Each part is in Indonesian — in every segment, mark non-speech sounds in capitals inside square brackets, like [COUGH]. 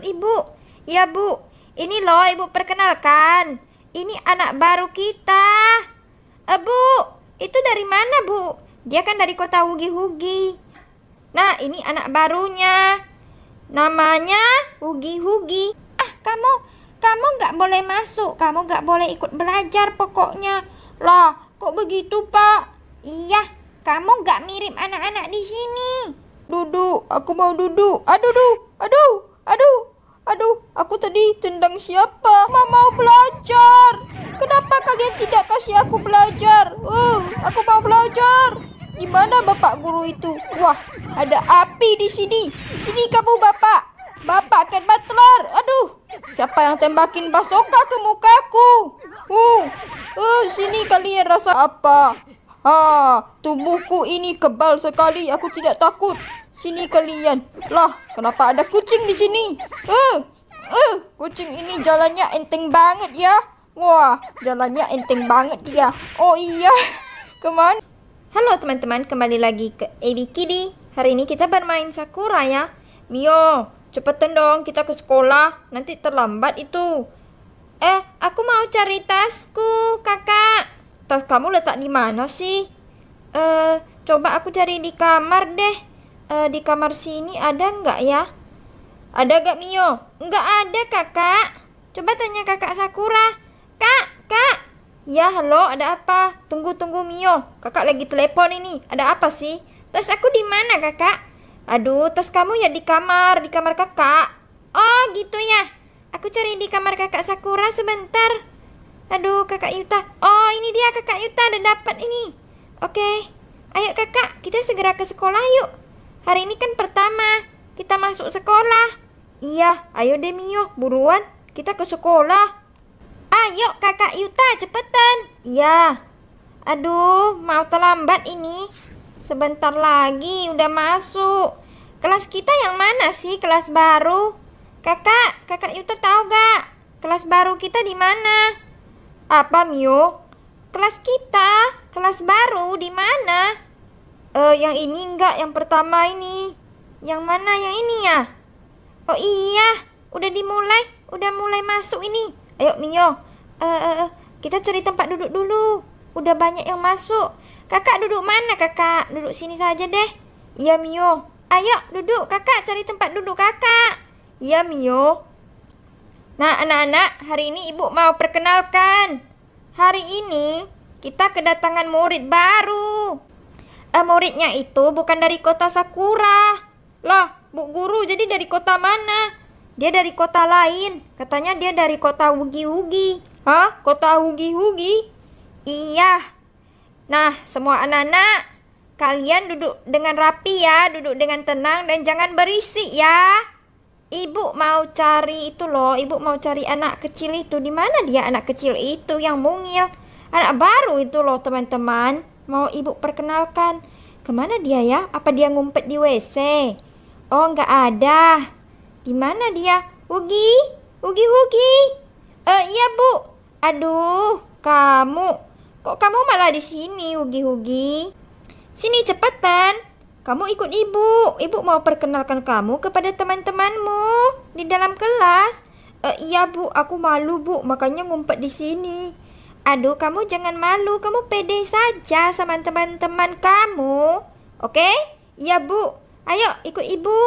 menyambut ibu. Ya bu, ini loh ibu perkenalkan. Ini anak baru kita. Eh bu, itu dari mana bu? Dia kan dari kota Hugi-Hugi. Nah, ini anak barunya. Namanya Hugi-Hugi. Ah, kamu, kamu nggak boleh masuk. Kamu nggak boleh ikut belajar pokoknya. Loh, kok begitu pak? Iya, kamu nggak mirip anak-anak di sini. Duduk, aku mau duduk. Aduh, aduh, aduh, aduh. Aduh, aku tadi tendang siapa? Mama mau belajar. Kenapa kalian tidak kasih aku belajar? Uh, aku mau belajar. Di mana bapak guru itu? Wah, ada api di sini. Sini kamu bapak. Bapak Cat Butler. Aduh, siapa yang tembakin basoka ke mukaku? Uh, uh, sini kalian rasa apa? Ha, tubuhku ini kebal sekali. Aku tidak takut. Sini kalian. Lah, kenapa ada kucing di sini? Eh, eh, kucing ini jalannya enteng banget ya. Wah, jalannya enteng banget dia. Ya. Oh iya. [LAUGHS] Kemana? Halo teman-teman, kembali lagi ke Abi Kidi. Hari ini kita bermain Sakura ya. Mio, cepetan dong kita ke sekolah. Nanti terlambat itu. Eh, aku mau cari tasku, kakak. Tas kamu letak di mana sih? Eh, coba aku cari di kamar deh uh, di kamar sini ada nggak ya? Ada gak Mio? Nggak ada kakak. Coba tanya kakak Sakura. Kak, kak. Ya halo, ada apa? Tunggu tunggu Mio. Kakak lagi telepon ini. Ada apa sih? Tas aku di mana kakak? Aduh, tas kamu ya di kamar, di kamar kakak. Oh gitu ya. Aku cari di kamar kakak Sakura sebentar. Aduh, kakak Yuta. Oh ini dia kakak Yuta, ada dapat ini. Oke, ayo kakak, kita segera ke sekolah yuk. Hari ini kan pertama. Kita masuk sekolah. Iya, ayo deh Mio, buruan. Kita ke sekolah. Ayo kakak Yuta, cepetan. Iya. Aduh, mau terlambat ini. Sebentar lagi udah masuk. Kelas kita yang mana sih kelas baru? Kakak, kakak Yuta tahu gak? Kelas baru kita di mana? Apa Mio? Kelas kita, kelas baru di mana? uh, yang ini enggak, yang pertama ini. Yang mana? Yang ini ya? Oh iya, udah dimulai, udah mulai masuk ini. Ayo Mio, uh, uh, uh, kita cari tempat duduk dulu. Udah banyak yang masuk. Kakak duduk mana kakak? Duduk sini saja deh. Iya Mio. Ayo duduk kakak cari tempat duduk kakak. Iya Mio. Nah anak-anak, hari ini ibu mau perkenalkan. Hari ini kita kedatangan murid baru. Kata muridnya itu bukan dari kota Sakura. Lah, Bu Guru jadi dari kota mana? Dia dari kota lain. Katanya dia dari kota Ugi-Ugi. Hah? Kota Ugi-Ugi? Iya. Nah, semua anak-anak, kalian duduk dengan rapi ya, duduk dengan tenang dan jangan berisik ya. Ibu mau cari itu loh, ibu mau cari anak kecil itu. Di mana dia anak kecil itu yang mungil? Anak baru itu loh, teman-teman mau ibu perkenalkan. Kemana dia ya? Apa dia ngumpet di WC? Oh, nggak ada. Di mana dia? Ugi? Ugi, Ugi. Eh, iya, Bu. Aduh, kamu. Kok kamu malah di sini, Ugi, Ugi? Sini cepetan. Kamu ikut ibu. Ibu mau perkenalkan kamu kepada teman-temanmu di dalam kelas. Eh, iya bu, aku malu bu, makanya ngumpet di sini. Aduh, kamu jangan malu. Kamu pede saja sama teman-teman kamu. Oke? Okay? Iya, Bu. Ayo, ikut Ibu.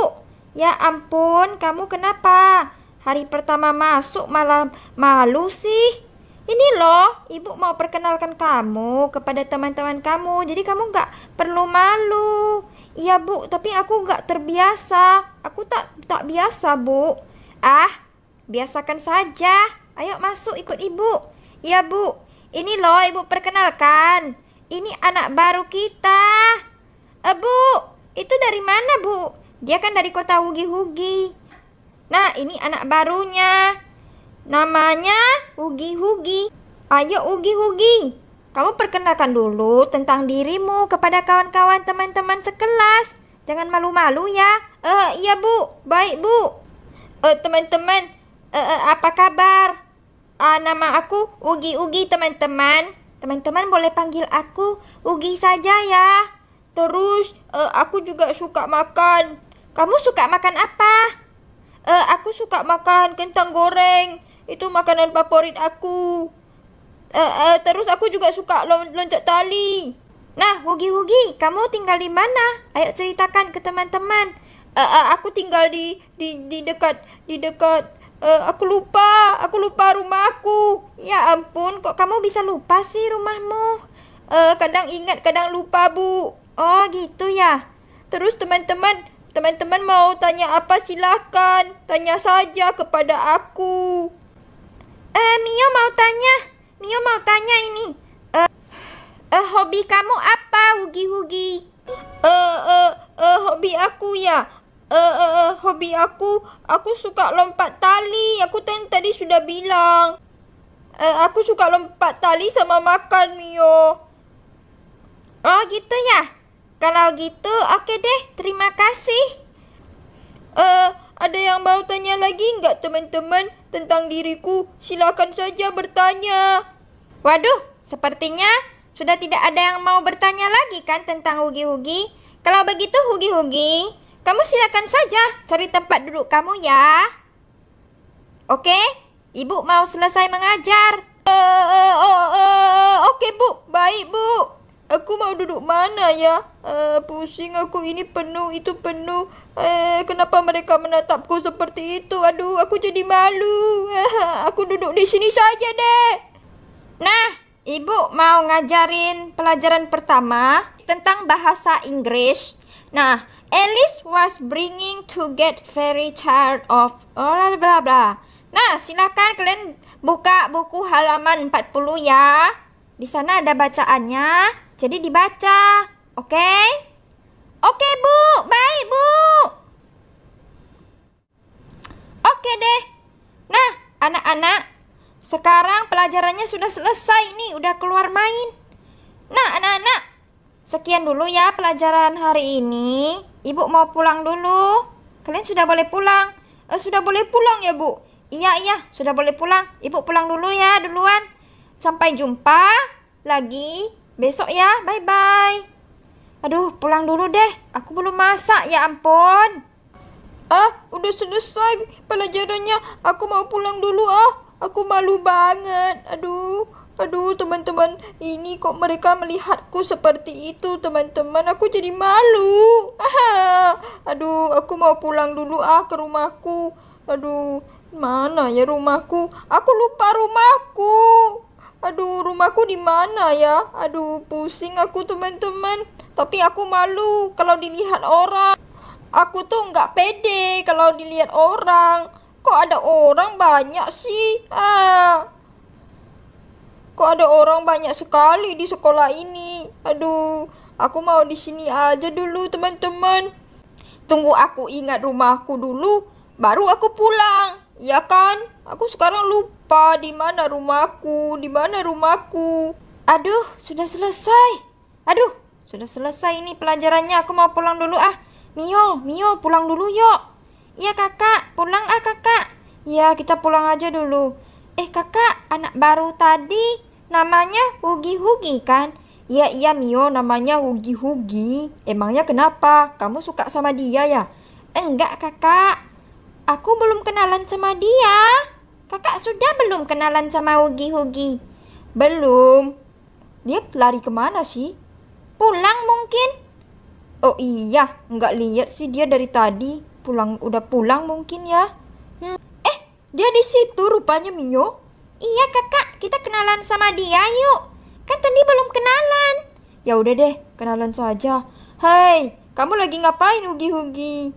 Ya ampun, kamu kenapa? Hari pertama masuk malam malu sih. Ini loh, Ibu mau perkenalkan kamu kepada teman-teman kamu. Jadi kamu nggak perlu malu. Iya, Bu, tapi aku nggak terbiasa. Aku tak tak biasa, Bu. Ah, biasakan saja. Ayo masuk ikut Ibu. Iya, Bu. Ini loh ibu perkenalkan. Ini anak baru kita. Eh bu, itu dari mana bu? Dia kan dari kota Hugi-Hugi. Nah ini anak barunya. Namanya Hugi-Hugi. Ayo Hugi-Hugi. Kamu perkenalkan dulu tentang dirimu kepada kawan-kawan teman-teman sekelas. Jangan malu-malu ya. Eh, uh, iya bu. Baik bu. Eh, teman-teman, eh, eh apa kabar? Uh, nama aku Ugi Ugi teman-teman. Teman-teman boleh panggil aku Ugi saja ya. Terus uh, aku juga suka makan. Kamu suka makan apa? Uh, aku suka makan kentang goreng. Itu makanan favorit aku. Uh, uh, terus aku juga suka lon loncat tali. Nah, Ugi Ugi kamu tinggal di mana? Ayo ceritakan ke teman-teman. Uh, uh, aku tinggal di di di dekat di dekat Uh, aku lupa, aku lupa rumahku. Ya ampun, kok kamu bisa lupa sih rumahmu? Uh, kadang ingat, kadang lupa, Bu. Oh, gitu ya. Terus teman-teman, teman-teman mau tanya apa silahkan. Tanya saja kepada aku. Eh, uh, Mio mau tanya. Mio mau tanya ini. Eh, uh, uh, hobi kamu apa, Hugi-Hugi? Eh, -hugi? uh, uh, uh, hobi aku ya uh, uh, uh, hobi aku, aku suka lompat tali. Aku kan tadi sudah bilang. Uh, aku suka lompat tali sama makan, Mio. Oh, gitu ya? Kalau gitu, oke okay deh. Terima kasih. Uh, ada yang mau tanya lagi nggak teman-teman tentang diriku? Silakan saja bertanya. Waduh, sepertinya sudah tidak ada yang mau bertanya lagi kan tentang Hugi-Hugi? Kalau begitu Hugi-Hugi, kamu silakan saja cari tempat duduk kamu ya. Oke, ibu mau selesai mengajar. Uh, uh, uh, uh, Oke okay, bu, baik bu. Aku mau duduk mana ya? Uh, pusing aku ini penuh, itu penuh. Eh, uh, kenapa mereka menatapku seperti itu? Aduh, aku jadi malu. Uh, [LAUGHS] aku duduk di sini saja deh. Nah, ibu mau ngajarin pelajaran pertama tentang bahasa Inggris. Nah, Alice was bringing to get very tired of oh, bla bla bla. Nah, silakan kalian buka buku halaman 40 ya. Di sana ada bacaannya, jadi dibaca. Oke? Okay? Oke, okay, Bu. Baik, Bu. Oke okay deh. Nah, anak-anak, sekarang pelajarannya sudah selesai nih, udah keluar main. Nah, anak-anak, Sekian dulu ya pelajaran hari ini. Ibu mau pulang dulu. Kalian sudah boleh pulang. Eh, sudah boleh pulang ya, Bu? Iya, iya, sudah boleh pulang. Ibu pulang dulu ya, duluan. Sampai jumpa lagi besok ya. Bye-bye. Aduh, pulang dulu deh. Aku belum masak, ya ampun. Ah, udah selesai pelajarannya. Aku mau pulang dulu ah. Aku malu banget. Aduh. Aduh teman-teman, ini kok mereka melihatku seperti itu teman-teman. Aku jadi malu. Aha. Aduh, aku mau pulang dulu ah ke rumahku. Aduh, mana ya rumahku? Aku lupa rumahku. Aduh, rumahku di mana ya? Aduh, pusing aku teman-teman. Tapi aku malu kalau dilihat orang. Aku tuh nggak pede kalau dilihat orang. Kok ada orang banyak sih? Ah. Kok ada orang banyak sekali di sekolah ini? Aduh, aku mau di sini aja dulu, teman-teman. Tunggu aku ingat rumahku dulu, baru aku pulang. Ya kan? Aku sekarang lupa di mana rumahku, di mana rumahku. Aduh, sudah selesai. Aduh, sudah selesai ini pelajarannya. Aku mau pulang dulu ah. Mio, Mio, pulang dulu yuk. Iya kakak, pulang ah kakak. Iya, kita pulang aja dulu. Eh kakak, anak baru tadi Namanya Hugi-Hugi kan? Iya, iya Mio, namanya Hugi-Hugi. Emangnya kenapa? Kamu suka sama dia ya? Enggak kakak, aku belum kenalan sama dia. Kakak sudah belum kenalan sama Hugi-Hugi? Belum. Dia lari kemana sih? Pulang mungkin? Oh iya, nggak lihat sih dia dari tadi. Pulang udah pulang mungkin ya. Hmm. Eh, dia di situ rupanya Mio. Iya kakak, kita kenalan sama dia yuk. Kan tadi belum kenalan. Ya udah deh, kenalan saja. Hai, kamu lagi ngapain ugi-ugi?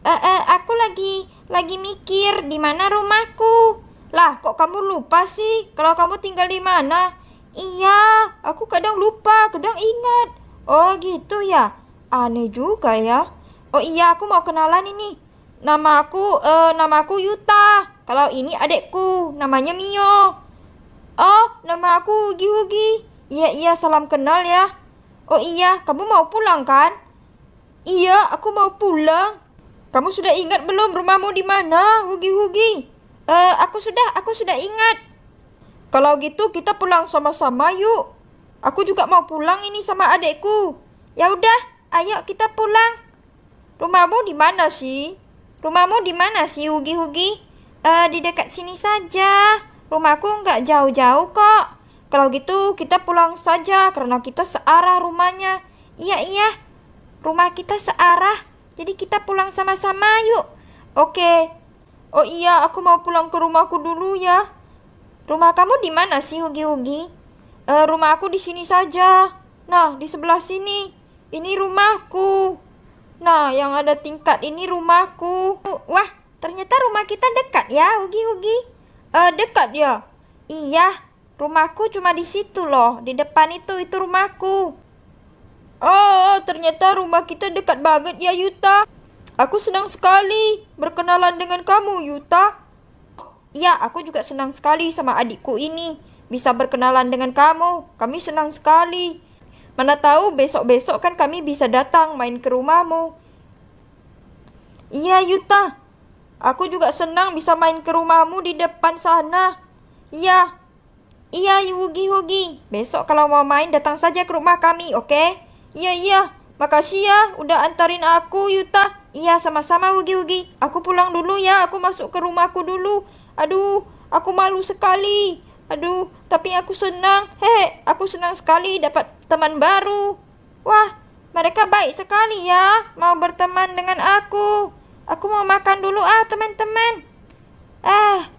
Eh, eh, aku lagi lagi mikir di mana rumahku. Lah, kok kamu lupa sih kalau kamu tinggal di mana? Iya, aku kadang lupa, kadang ingat. Oh, gitu ya. Aneh juga ya. Oh iya, aku mau kenalan ini. Nama aku, eh, nama aku Yuta. Kalau ini adekku, namanya Mio. Oh, nama aku Hugi Hugi. Iya, iya, salam kenal ya. Oh iya, kamu mau pulang kan? Iya, aku mau pulang. Kamu sudah ingat belum rumahmu di mana, Hugi Hugi? Eh, uh, aku sudah, aku sudah ingat. Kalau gitu kita pulang sama-sama yuk. Aku juga mau pulang ini sama adekku. Ya udah, ayo kita pulang. Rumahmu di mana sih? Rumahmu di mana sih, Hugi Hugi? Uh, eh, di dekat sini saja. Rumahku nggak jauh-jauh kok. Kalau gitu kita pulang saja karena kita searah rumahnya. Iya, iya. Rumah kita searah. Jadi kita pulang sama-sama yuk. Oke. Oh iya, aku mau pulang ke rumahku dulu ya. Rumah kamu di mana sih, Hugi-Hugi? Uh, rumah aku di sini saja. Nah, di sebelah sini. Ini rumahku. Nah, yang ada tingkat ini rumahku. Wah, ternyata rumah kita dekat ya, Hugi-Hugi. Uh, dekat ya? Iya, rumahku cuma di situ loh, di depan itu, itu rumahku. Oh, oh, ternyata rumah kita dekat banget ya Yuta. Aku senang sekali berkenalan dengan kamu Yuta. Iya, aku juga senang sekali sama adikku ini. Bisa berkenalan dengan kamu, kami senang sekali. Mana tahu besok-besok kan kami bisa datang main ke rumahmu. Iya Yuta, Aku juga senang bisa main ke rumahmu di depan sana. Iya. Iya, Yugi Hugi. Besok kalau mau main datang saja ke rumah kami, oke? Okay? Iya, iya. Makasih ya udah antarin aku, Yuta. Iya, sama-sama Hugi Hugi. Aku pulang dulu ya. Aku masuk ke rumahku dulu. Aduh, aku malu sekali. Aduh, tapi aku senang. Hehe, aku senang sekali dapat teman baru. Wah, mereka baik sekali ya, mau berteman dengan aku. Aku mau makan dulu ah teman-teman. Ah.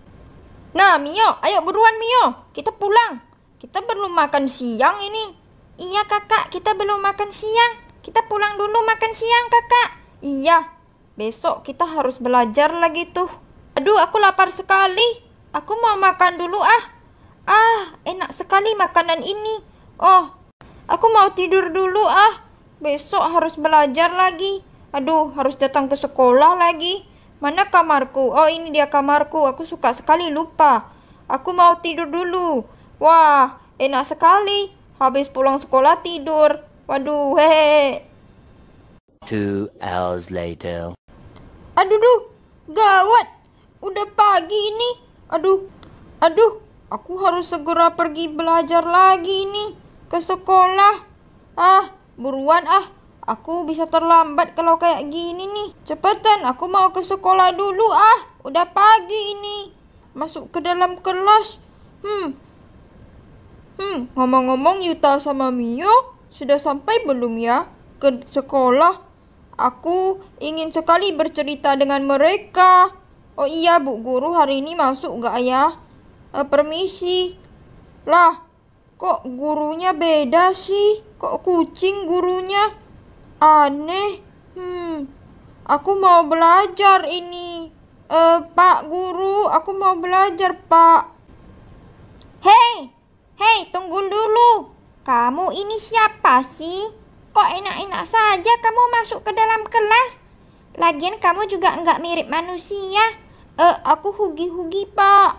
Nah Mio, ayo buruan Mio. Kita pulang. Kita belum makan siang ini. Iya kakak, kita belum makan siang. Kita pulang dulu makan siang kakak. Iya, besok kita harus belajar lagi tuh. Aduh, aku lapar sekali. Aku mau makan dulu ah. Ah, enak sekali makanan ini. Oh, aku mau tidur dulu ah. Besok harus belajar lagi. Aduh, harus datang ke sekolah lagi. Mana kamarku? Oh, ini dia kamarku. Aku suka sekali lupa. Aku mau tidur dulu. Wah, enak sekali. Habis pulang sekolah tidur. Waduh, hehe. Two hours later. Aduh, duh, gawat. Udah pagi ini. Aduh, aduh, aku harus segera pergi belajar lagi ini ke sekolah. Ah, buruan ah. Aku bisa terlambat kalau kayak gini nih. Cepetan, aku mau ke sekolah dulu ah. Udah pagi ini. Masuk ke dalam kelas. Hmm. Hmm, ngomong-ngomong Yuta sama Mio sudah sampai belum ya ke sekolah? Aku ingin sekali bercerita dengan mereka. Oh iya, Bu Guru hari ini masuk gak ya? E, permisi. Lah, kok gurunya beda sih? Kok kucing gurunya? Aneh. Hmm. Aku mau belajar ini. Eh, Pak Guru, aku mau belajar, Pak. Hei, hei, tunggu dulu. Kamu ini siapa sih? Kok enak-enak saja kamu masuk ke dalam kelas? Lagian kamu juga nggak mirip manusia. Eh, aku hugi-hugi, Pak.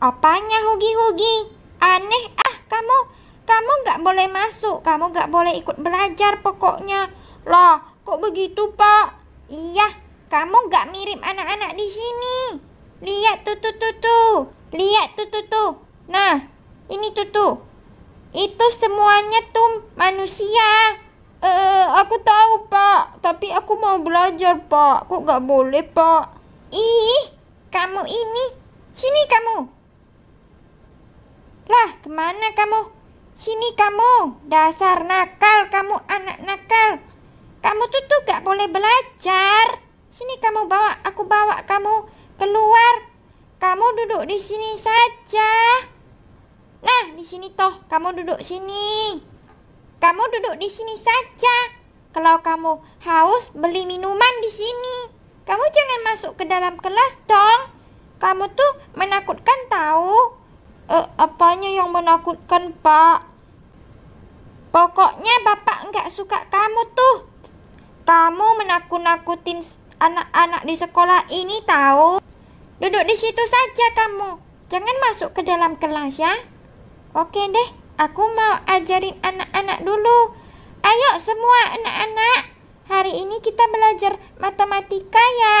Apanya hugi-hugi? Aneh ah kamu kamu nggak boleh masuk, kamu nggak boleh ikut belajar pokoknya. Loh, kok begitu pak? Iya, kamu nggak mirip anak-anak di sini. Lihat tuh tuh tuh tuh, lihat tuh tuh tuh. Nah, ini tuh tuh. Itu semuanya tuh manusia. Eh, aku tahu pak, tapi aku mau belajar pak. Kok nggak boleh pak? Ih, kamu ini, sini kamu. Lah, kemana kamu? Sini kamu, dasar nakal, kamu anak nakal. Kamu tuh tuh gak boleh belajar. Sini kamu bawa, aku bawa kamu keluar. Kamu duduk di sini saja. Nah, di sini toh, kamu duduk sini. Kamu duduk di sini saja. Kalau kamu haus, beli minuman di sini. Kamu jangan masuk ke dalam kelas dong. Kamu tuh menakutkan tahu. Eh, apanya yang menakutkan, Pak? Pokoknya bapak nggak suka kamu tuh. Kamu menakut-nakutin anak-anak di sekolah ini tahu. Duduk di situ saja kamu. Jangan masuk ke dalam kelas ya. Oke deh, aku mau ajarin anak-anak dulu. Ayo semua anak-anak. Hari ini kita belajar matematika ya,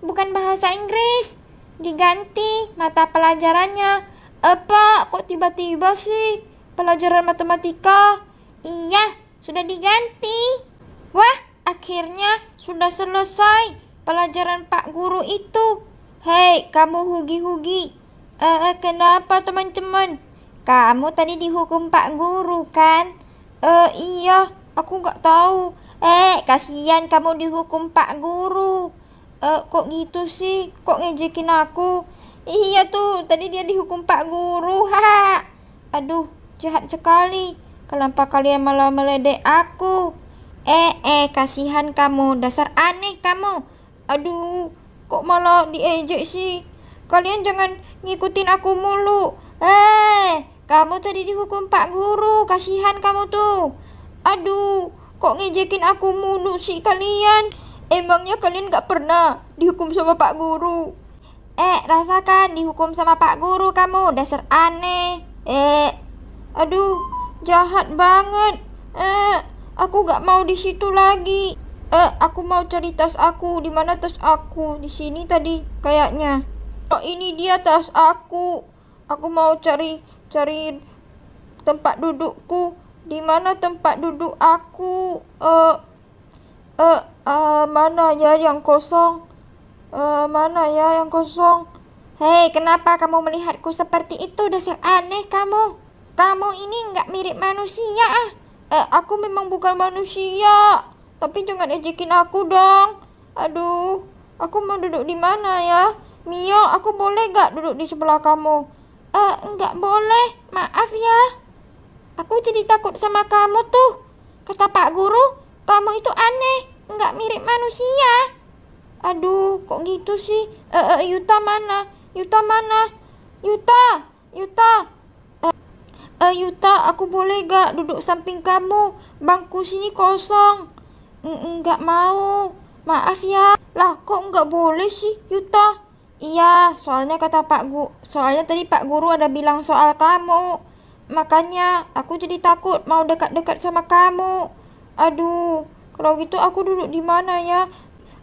bukan bahasa Inggris. Diganti mata pelajarannya. Apa kok tiba-tiba sih pelajaran matematika? Iya, sudah diganti. Wah, akhirnya sudah selesai pelajaran Pak Guru itu. Hei, kamu hugi-hugi. Eh, -hugi. uh, eh, kenapa teman-teman? Kamu tadi dihukum Pak Guru kan? Eh, uh, iya, aku nggak tahu. Eh, kasihan kamu dihukum Pak Guru. Eh, uh, kok gitu sih? Kok ngejekin aku? Iya tuh, tadi dia dihukum Pak Guru. [LAUGHS] Ha. Aduh, jahat sekali. Kenapa kalian malah meledek aku? Eh, eh, kasihan kamu. Dasar aneh kamu. Aduh, kok malah diejek sih? Kalian jangan ngikutin aku mulu. Eh, kamu tadi dihukum Pak Guru. Kasihan kamu tuh. Aduh, kok ngejekin aku mulu sih kalian? Emangnya kalian gak pernah dihukum sama Pak Guru? Eh, rasakan dihukum sama Pak Guru kamu. Dasar aneh. Eh, aduh jahat banget. Eh, aku gak mau di situ lagi. Eh, aku mau cari tas aku. Di mana tas aku? Di sini tadi kayaknya. Oh, ini dia tas aku. Aku mau cari cari tempat dudukku. Di mana tempat duduk aku? Eh, eh, eh mana ya yang kosong? Eh, mana ya yang kosong? Hei, kenapa kamu melihatku seperti itu? Dasar aneh kamu. Kamu ini nggak mirip manusia ah. Eh, aku memang bukan manusia. Tapi jangan ejekin aku dong. Aduh, aku mau duduk di mana ya? Mio, aku boleh gak duduk di sebelah kamu? Eh, nggak boleh. Maaf ya. Aku jadi takut sama kamu tuh. Kata Pak Guru, kamu itu aneh. Nggak mirip manusia. Aduh, kok gitu sih? Eh, eh Yuta mana? Yuta mana? Yuta, Yuta, Uh, Yuta, aku boleh gak duduk samping kamu? Bangku sini kosong. Enggak mm, mm, mau. Maaf ya. Lah, kok enggak boleh sih, Yuta? Iya, soalnya kata Pak Gu, soalnya tadi Pak Guru ada bilang soal kamu. Makanya aku jadi takut mau dekat-dekat sama kamu. Aduh, kalau gitu aku duduk di mana ya?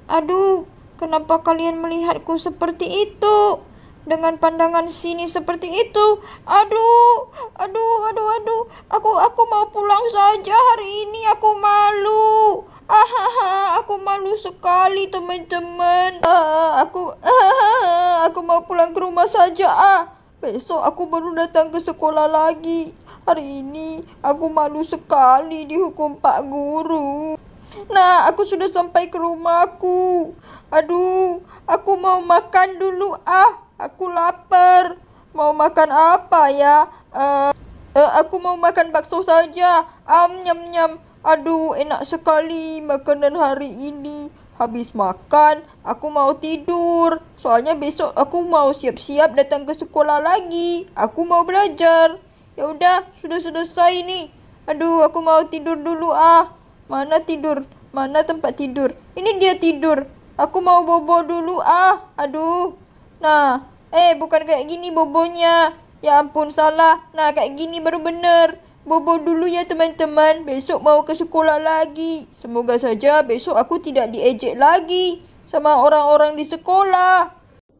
Aduh, kenapa kalian melihatku seperti itu? dengan pandangan sini seperti itu. Aduh, aduh, aduh, aduh. Aku aku mau pulang saja hari ini aku malu. Ahaha, aku malu sekali teman-teman. Ah, aku ah, aku mau pulang ke rumah saja ah. Besok aku baru datang ke sekolah lagi. Hari ini aku malu sekali dihukum Pak Guru. Nah, aku sudah sampai ke rumahku. Aduh, aku mau makan dulu ah. Aku lapar. Mau makan apa ya? Uh, uh, aku mau makan bakso saja. Am nyam nyam. Aduh, enak sekali makanan hari ini. Habis makan, aku mau tidur. Soalnya besok aku mau siap-siap datang ke sekolah lagi. Aku mau belajar. Ya udah, sudah selesai nih. Aduh, aku mau tidur dulu ah. Mana tidur? Mana tempat tidur? Ini dia tidur. Aku mau bobo dulu ah. Aduh. Nah, Eh, bukan kayak gini bobonya. Ya ampun, salah. Nah, kayak gini baru bener. Bobo dulu ya teman-teman. Besok mau ke sekolah lagi. Semoga saja besok aku tidak diejek lagi sama orang-orang di sekolah.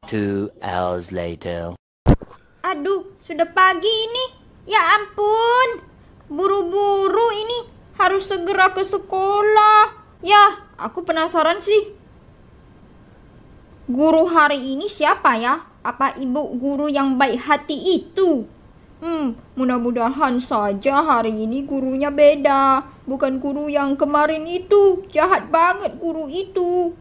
Two hours later. Aduh, sudah pagi ini. Ya ampun. Buru-buru ini harus segera ke sekolah. Ya, aku penasaran sih. Guru hari ini siapa ya? apa ibu guru yang baik hati itu? Hmm, mudah-mudahan saja hari ini gurunya beda. Bukan guru yang kemarin itu. Jahat banget guru itu.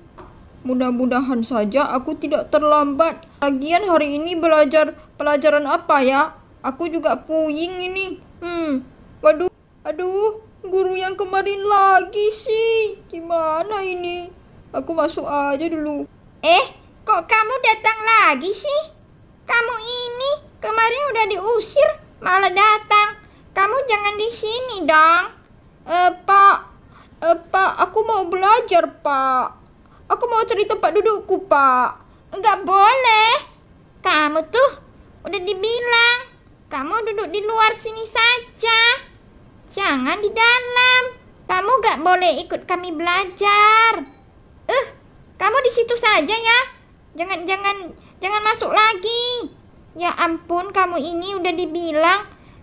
Mudah-mudahan saja aku tidak terlambat. Lagian hari ini belajar pelajaran apa ya? Aku juga puying ini. Hmm, waduh, aduh, guru yang kemarin lagi sih. Gimana ini? Aku masuk aja dulu. Eh, Kok kamu datang lagi sih? Kamu ini kemarin udah diusir, malah datang. Kamu jangan di sini dong. Eh, Pak. Eh, Pak, aku mau belajar, Pak. Aku mau cerita Pak dudukku, Pak. Enggak boleh. Kamu tuh udah dibilang. Kamu duduk di luar sini saja. Jangan di dalam. Kamu gak boleh ikut kami belajar. Eh, kamu di situ saja ya. Jangan, jangan, jangan masuk lagi. Ya ampun, kamu ini udah dibilang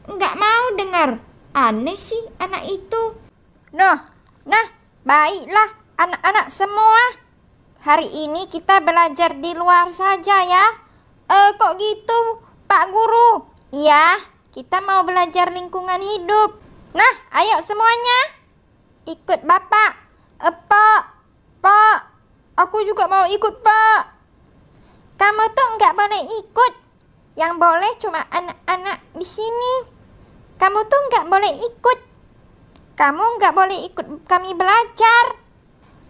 nggak mau dengar. Aneh sih anak itu. Nah, nah, baiklah anak-anak semua. Hari ini kita belajar di luar saja ya. Eh, kok gitu, Pak Guru? Iya, kita mau belajar lingkungan hidup. Nah, ayo semuanya. Ikut Bapak. Eh, Pak. Pak, aku juga mau ikut, Pak. Kamu tuh nggak boleh ikut. Yang boleh cuma anak-anak di sini. Kamu tuh nggak boleh ikut. Kamu nggak boleh ikut kami belajar.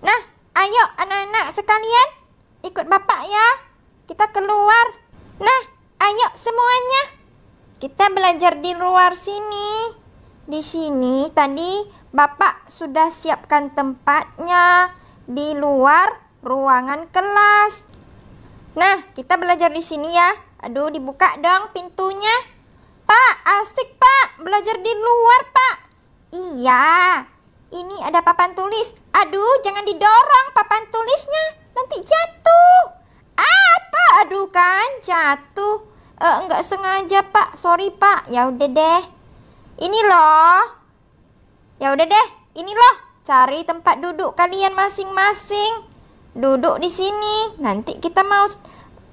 Nah, ayo anak-anak sekalian ikut bapak ya. Kita keluar. Nah, ayo semuanya. Kita belajar di luar sini. Di sini tadi bapak sudah siapkan tempatnya di luar ruangan kelas. Nah, kita belajar di sini ya. Aduh, dibuka dong pintunya. Pak, asik pak. Belajar di luar pak. Iya. Ini ada papan tulis. Aduh, jangan didorong papan tulisnya. Nanti jatuh. Apa? Aduh kan, jatuh. Eh, enggak sengaja pak. Sorry pak. Ya udah deh. Ini loh. Ya udah deh. Ini loh. Cari tempat duduk kalian masing-masing. Duduk di sini. Nanti kita mau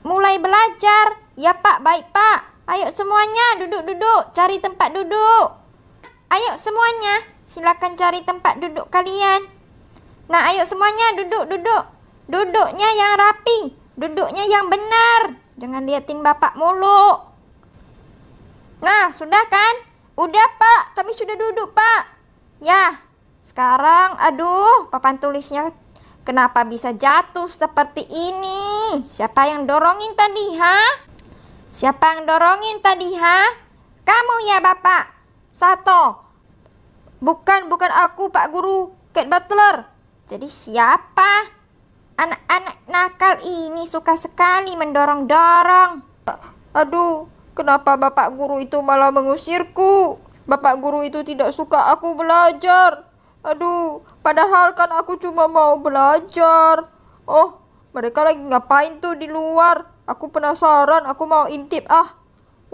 mulai belajar. Ya Pak, baik Pak. Ayo semuanya duduk-duduk, cari tempat duduk. Ayo semuanya, silakan cari tempat duduk kalian. Nah, ayo semuanya duduk-duduk. Duduknya yang rapi, duduknya yang benar. Jangan liatin Bapak mulu. Nah, sudah kan? Udah, Pak. Kami sudah duduk, Pak. Ya, sekarang aduh, papan tulisnya Kenapa bisa jatuh seperti ini? Siapa yang dorongin tadi, ha? Siapa yang dorongin tadi, ha? Kamu ya, Bapak. Sato. Bukan, bukan aku, Pak Guru. Kate Butler. Jadi siapa? Anak-anak nakal ini suka sekali mendorong-dorong. Aduh, kenapa Bapak Guru itu malah mengusirku? Bapak Guru itu tidak suka aku belajar. Aduh, padahal kan aku cuma mau belajar. Oh, mereka lagi ngapain tuh di luar? Aku penasaran, aku mau intip ah.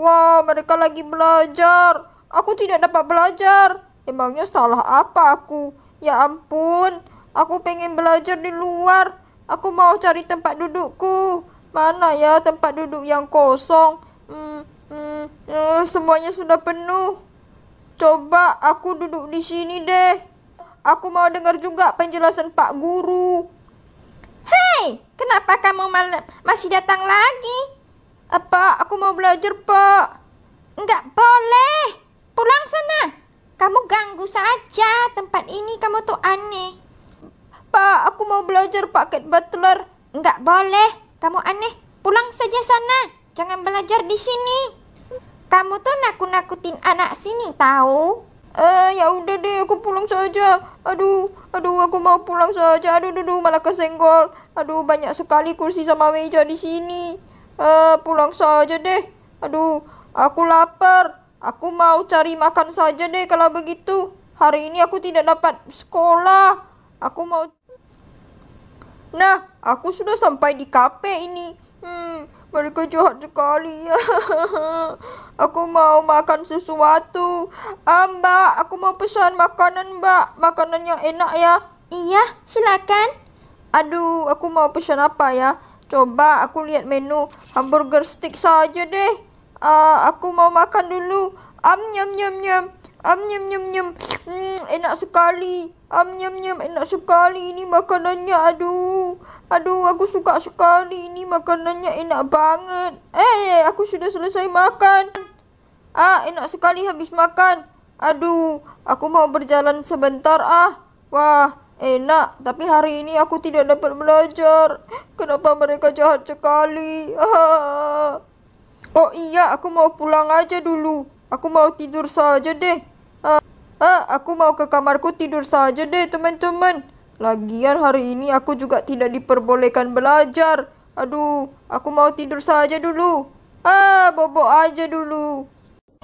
Wah, mereka lagi belajar. Aku tidak dapat belajar. Emangnya salah apa aku? Ya ampun, aku pengen belajar di luar. Aku mau cari tempat dudukku. Mana ya tempat duduk yang kosong? Hmm, hmm, eh, semuanya sudah penuh. Coba aku duduk di sini deh. Aku mau dengar juga penjelasan Pak Guru. Hei, kenapa kamu mal masih datang lagi? Apa eh, aku mau belajar, Pak? Enggak boleh. Pulang sana. Kamu ganggu saja. Tempat ini kamu tuh aneh. Pak, aku mau belajar paket butler. Enggak boleh. Kamu aneh. Pulang saja sana. Jangan belajar di sini. Kamu tuh nakut-nakutin anak sini tahu. Eh, ya udah deh, aku pulang saja. Aduh, aduh, aku mau pulang saja. Aduh, aduh, aduh malah kesenggol. Aduh, banyak sekali kursi sama meja di sini. Eh, pulang saja deh. Aduh, aku lapar. Aku mau cari makan saja deh kalau begitu. Hari ini aku tidak dapat sekolah. Aku mau... Nah, aku sudah sampai di kafe ini. Hmm, mereka jahat sekali. [LAUGHS] aku mau makan sesuatu. Ah, mbak, aku mau pesan makanan, mbak. Makanan yang enak ya. Iya, silakan. Aduh, aku mau pesan apa ya? Coba aku lihat menu. Hamburger stick saja deh. Uh, aku mau makan dulu. Am nyam nyam nyam. Am nyam nyam nyam. Hmm, enak sekali. Am nyam nyam enak sekali ini makanannya. Aduh. Aduh aku suka sekali ini makanannya enak banget. Eh aku sudah selesai makan. Ah enak sekali habis makan. Aduh aku mau berjalan sebentar ah. Wah enak tapi hari ini aku tidak dapat belajar. Kenapa mereka jahat sekali? Ah. [LAUGHS] Oh iya aku mau pulang aja dulu. Aku mau tidur saja deh. Ah, aku mau ke kamarku tidur saja deh teman-teman. Lagian hari ini aku juga tidak diperbolehkan belajar. Aduh, aku mau tidur saja dulu. Ah, bobo aja dulu.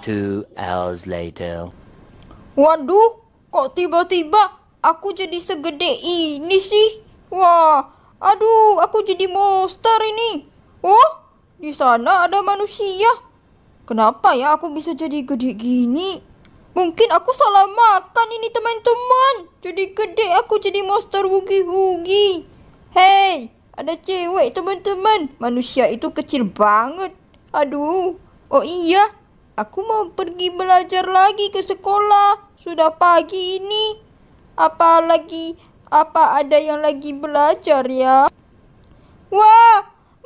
Two hours later. Waduh, kok tiba-tiba aku jadi segede ini sih? Wah, aduh, aku jadi monster ini. Oh, di sana ada manusia. Kenapa ya aku bisa jadi gede gini? Mungkin aku salah makan ini teman-teman. Jadi gede aku jadi monster hugi-hugi. Hei, ada cewek teman-teman. Manusia itu kecil banget. Aduh. Oh iya, aku mau pergi belajar lagi ke sekolah. Sudah pagi ini. Apalagi, Apa ada yang lagi belajar ya? Wah,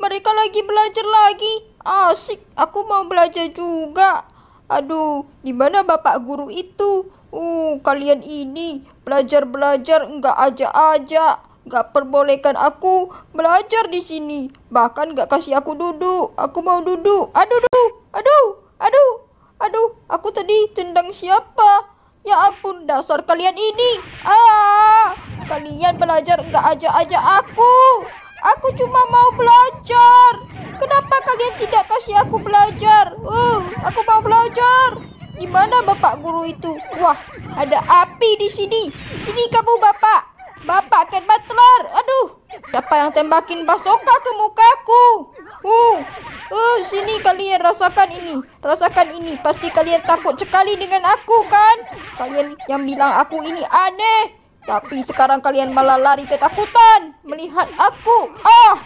mereka lagi belajar lagi. Asik, aku mau belajar juga. Aduh, di mana bapak guru itu? Uh, kalian ini belajar-belajar enggak aja-aja. nggak perbolehkan aku belajar di sini. Bahkan nggak kasih aku duduk. Aku mau duduk. Aduh, aduh, aduh, aduh, aduh. Aku tadi tendang siapa? Ya ampun, dasar kalian ini. Ah, kalian belajar enggak aja-aja aku. Aku cuma mau belajar. Kenapa kalian tidak kasih aku belajar? Uh, aku mau belajar. Di mana bapak guru itu? Wah, ada api di sini. Sini kamu bapak. Bapak Ken Butler. Aduh, siapa yang tembakin basoka ke mukaku? Uh, uh, sini kalian rasakan ini. Rasakan ini. Pasti kalian takut sekali dengan aku kan? Kalian yang bilang aku ini aneh. Tapi sekarang kalian malah lari ketakutan melihat aku. Ah,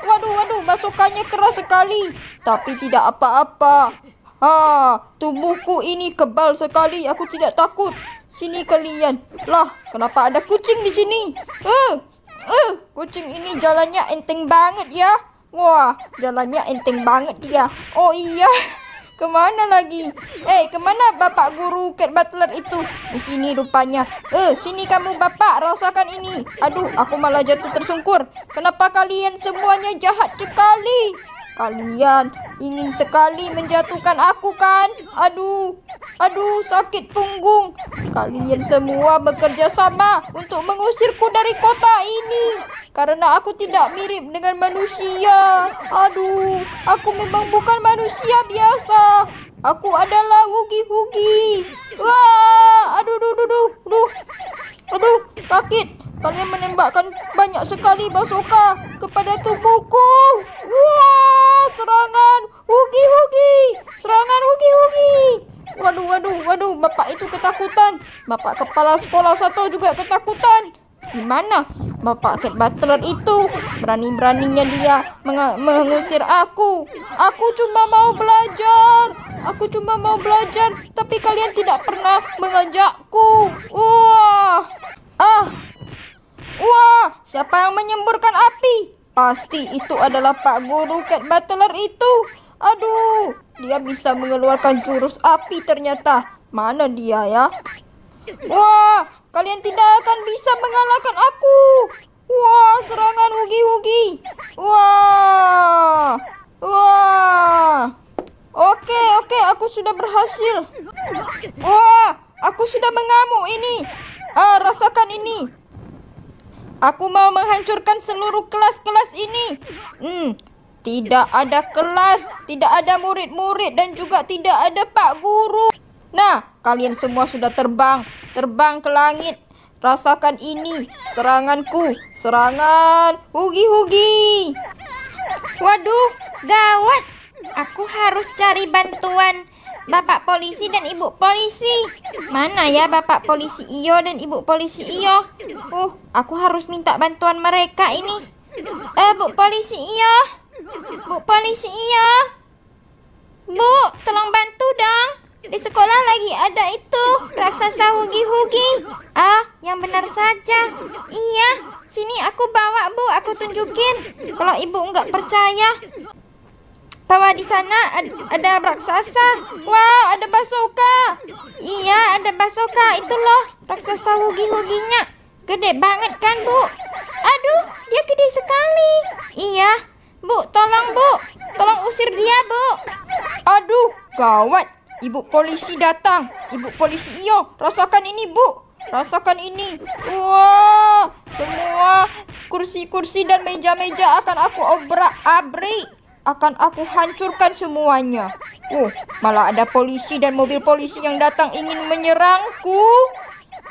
waduh, waduh, masukannya keras sekali. Tapi tidak apa-apa. Ah, tubuhku ini kebal sekali. Aku tidak takut. Sini kalian. Lah, kenapa ada kucing di sini? Eh, uh, uh, kucing ini jalannya enteng banget ya. Wah, jalannya enteng banget dia. Oh iya. Kemana lagi? Eh, kemana bapak guru Cat Butler itu? Di sini rupanya. Eh, sini kamu bapak, rasakan ini. Aduh, aku malah jatuh tersungkur. Kenapa kalian semuanya jahat sekali? Kalian ingin sekali menjatuhkan aku kan? Aduh, aduh sakit punggung. Kalian semua bekerja sama untuk mengusirku dari kota ini. Karena aku tidak mirip dengan manusia. Aduh, aku memang bukan manusia biasa. Aku adalah hugi-hugi. Wah, aduh, aduh, aduh, aduh, aduh, aduh, sakit. Kalian menembakkan banyak sekali basoka kepada tubuhku. Bapak kepala sekolah satu juga ketakutan. Gimana? Bapak Cat Butler itu berani-beraninya dia meng mengusir aku. Aku cuma mau belajar. Aku cuma mau belajar, tapi kalian tidak pernah mengajakku. Wah! Ah! Wah, siapa yang menyemburkan api? Pasti itu adalah Pak Guru Cat Butler itu. Aduh, dia bisa mengeluarkan jurus api ternyata. Mana dia ya? Wah, kalian tidak akan bisa mengalahkan aku. Wah, serangan ugi-ugi. Wah. Wah. Oke, oke, aku sudah berhasil. Wah, aku sudah mengamuk ini. Ah, rasakan ini. Aku mau menghancurkan seluruh kelas-kelas ini. Hmm, tidak ada kelas, tidak ada murid-murid dan juga tidak ada pak guru. Nah, kalian semua sudah terbang, terbang ke langit. Rasakan ini, seranganku, serangan, hugi-hugi. Waduh, gawat. Aku harus cari bantuan Bapak polisi dan Ibu polisi. Mana ya Bapak polisi Iyo dan Ibu polisi Iyo? Uh, aku harus minta bantuan mereka ini. Eh, Bu polisi Iyo. Bu polisi Iyo. Bu, tolong bantu dong. Di sekolah lagi ada itu raksasa hugi-hugi. Ah, yang benar saja. Iya, sini aku bawa bu, aku tunjukin. Kalau ibu nggak percaya, bahwa di sana ada raksasa. Wow, ada basoka. Iya, ada basoka. Itu loh raksasa hugi-huginya. Gede banget kan bu? Aduh, dia gede sekali. Iya, bu, tolong bu, tolong usir dia bu. Aduh, gawat Ibu polisi datang. Ibu polisi iyo. Rasakan ini, Bu. Rasakan ini. Wah, wow, semua kursi-kursi dan meja-meja akan aku obrak-abrik. Akan aku hancurkan semuanya. uh, malah ada polisi dan mobil polisi yang datang ingin menyerangku.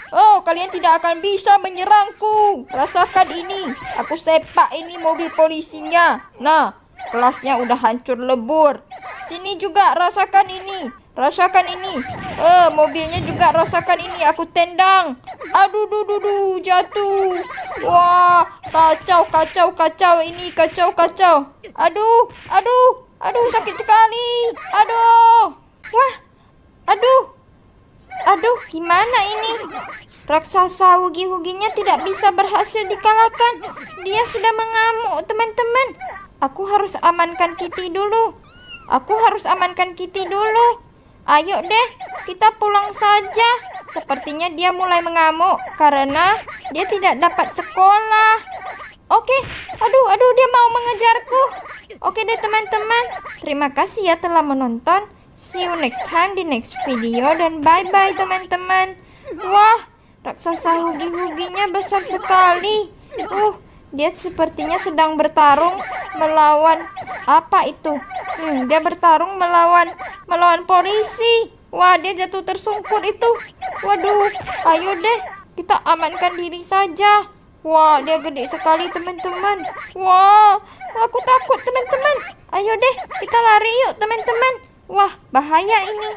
Oh, kalian tidak akan bisa menyerangku. Rasakan ini. Aku sepak ini mobil polisinya. Nah, Kelasnya udah hancur lebur. Sini juga rasakan ini. Rasakan ini. Eh, mobilnya juga rasakan ini. Aku tendang. Aduh, duh, duh, duh, jatuh. Wah, kacau, kacau, kacau. Ini kacau, kacau. Aduh, aduh, aduh, sakit sekali. Aduh. Wah, aduh. Aduh, gimana ini? Raksasa hugi huginya tidak bisa berhasil dikalahkan. Dia sudah mengamuk, teman-teman. Aku harus amankan Kitty dulu. Aku harus amankan Kitty dulu. Ayo deh, kita pulang saja. Sepertinya dia mulai mengamuk karena dia tidak dapat sekolah. Oke, aduh, aduh, dia mau mengejarku. Oke deh teman-teman, terima kasih ya telah menonton. See you next time di next video dan bye-bye teman-teman. Wah, Raksasa Hugi-Huginya besar sekali. Uh, dia sepertinya sedang bertarung melawan apa itu? Hmm, dia bertarung melawan melawan polisi. Wah, dia jatuh tersungkur itu. Waduh, ayo deh kita amankan diri saja. Wah, dia gede sekali teman-teman. Wah, aku takut teman-teman. Ayo deh, kita lari yuk teman-teman. Wah, bahaya ini.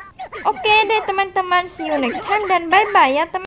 Oke deh teman-teman, see you next time dan bye-bye ya teman.